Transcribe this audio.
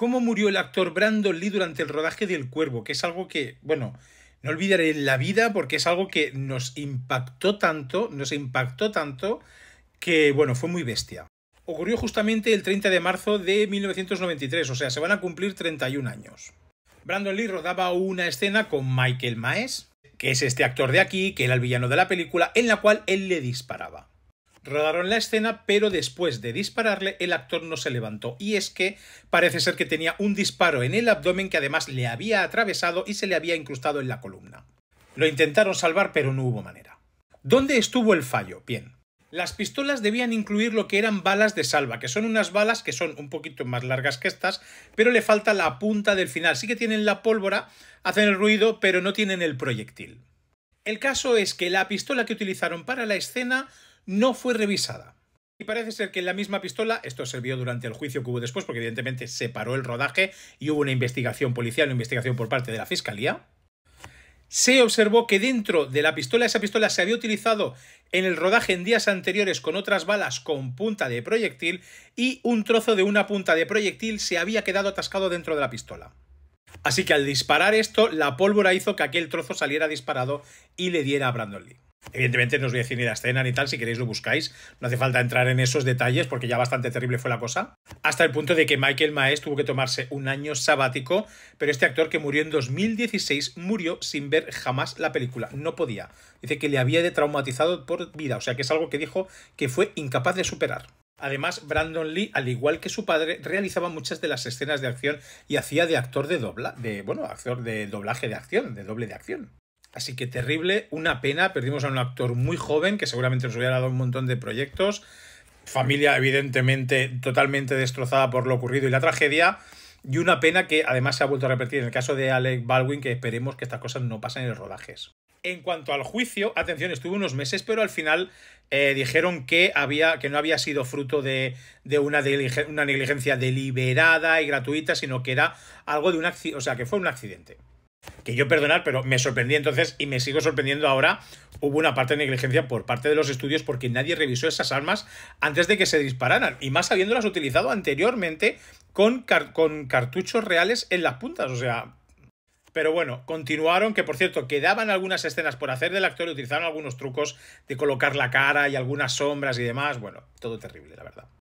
cómo murió el actor Brandon Lee durante el rodaje del Cuervo, que es algo que, bueno, no olvidaré en la vida porque es algo que nos impactó tanto, nos impactó tanto, que, bueno, fue muy bestia. Ocurrió justamente el 30 de marzo de 1993, o sea, se van a cumplir 31 años. Brandon Lee rodaba una escena con Michael Maes, que es este actor de aquí, que era el villano de la película, en la cual él le disparaba. Rodaron la escena, pero después de dispararle, el actor no se levantó. Y es que parece ser que tenía un disparo en el abdomen que además le había atravesado y se le había incrustado en la columna. Lo intentaron salvar, pero no hubo manera. ¿Dónde estuvo el fallo? Bien. Las pistolas debían incluir lo que eran balas de salva, que son unas balas que son un poquito más largas que estas, pero le falta la punta del final. Sí que tienen la pólvora, hacen el ruido, pero no tienen el proyectil. El caso es que la pistola que utilizaron para la escena no fue revisada. Y parece ser que en la misma pistola, esto sirvió durante el juicio que hubo después, porque evidentemente se paró el rodaje y hubo una investigación policial, una investigación por parte de la fiscalía. Se observó que dentro de la pistola, esa pistola se había utilizado en el rodaje en días anteriores con otras balas con punta de proyectil y un trozo de una punta de proyectil se había quedado atascado dentro de la pistola. Así que al disparar esto, la pólvora hizo que aquel trozo saliera disparado y le diera a Brandon Lee. Evidentemente no os voy a decir ni la escena ni tal, si queréis lo buscáis, no hace falta entrar en esos detalles porque ya bastante terrible fue la cosa, hasta el punto de que Michael Maes tuvo que tomarse un año sabático, pero este actor que murió en 2016 murió sin ver jamás la película, no podía, dice que le había de traumatizado por vida, o sea que es algo que dijo que fue incapaz de superar. Además, Brandon Lee, al igual que su padre, realizaba muchas de las escenas de acción y hacía de actor de dobla, de bueno, actor de doblaje de acción, de doble de acción. Así que terrible, una pena. Perdimos a un actor muy joven que seguramente nos hubiera dado un montón de proyectos. Familia, evidentemente, totalmente destrozada por lo ocurrido y la tragedia. Y una pena que además se ha vuelto a repetir en el caso de Alec Baldwin, que esperemos que estas cosas no pasen en los rodajes. En cuanto al juicio, atención, estuvo unos meses, pero al final eh, dijeron que, había, que no había sido fruto de, una, una negligencia deliberada y gratuita, sino que era algo de un o sea, que fue un accidente que yo perdonar, pero me sorprendí entonces y me sigo sorprendiendo ahora, hubo una parte de negligencia por parte de los estudios porque nadie revisó esas armas antes de que se dispararan, y más habiéndolas utilizado anteriormente con, con cartuchos reales en las puntas, o sea... Pero bueno, continuaron, que por cierto, quedaban algunas escenas por hacer del actor, y utilizaron algunos trucos de colocar la cara y algunas sombras y demás, bueno, todo terrible, la verdad.